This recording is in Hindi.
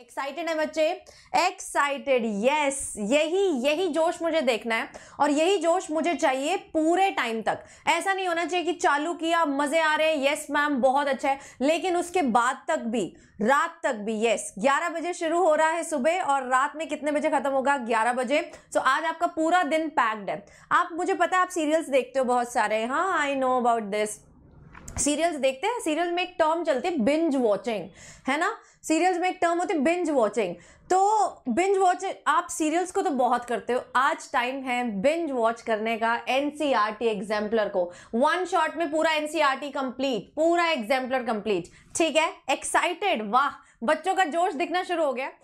एक्साइटेड है बच्चे एक्साइटेड यस यही यही जोश मुझे देखना है और यही जोश मुझे चाहिए पूरे टाइम तक ऐसा नहीं होना चाहिए कि चालू किया मज़े आ रहे हैं यस मैम बहुत अच्छा है लेकिन उसके बाद तक भी रात तक भी यस 11 बजे शुरू हो रहा है सुबह और रात में कितने बजे ख़त्म होगा 11 बजे सो so, आज आपका पूरा दिन पैक्ड है आप मुझे पता है आप सीरियल्स देखते हो बहुत सारे हाँ I know about this serials देखते हैं सीरियल में एक टर्म चलती है बिंज वॉचिंग है ना सीरियल्स में एक टर्म होती है बिंज वॉचिंग तो बिंज वॉच आप सीरियल्स को तो बहुत करते हो आज टाइम है बिंज वॉच करने का N C R T exemplar को वन शॉट में पूरा N C R T complete पूरा एग्जाम्पलर कंप्लीट ठीक है एक्साइटेड वाह बच्चों का जोश दिखना शुरू हो गया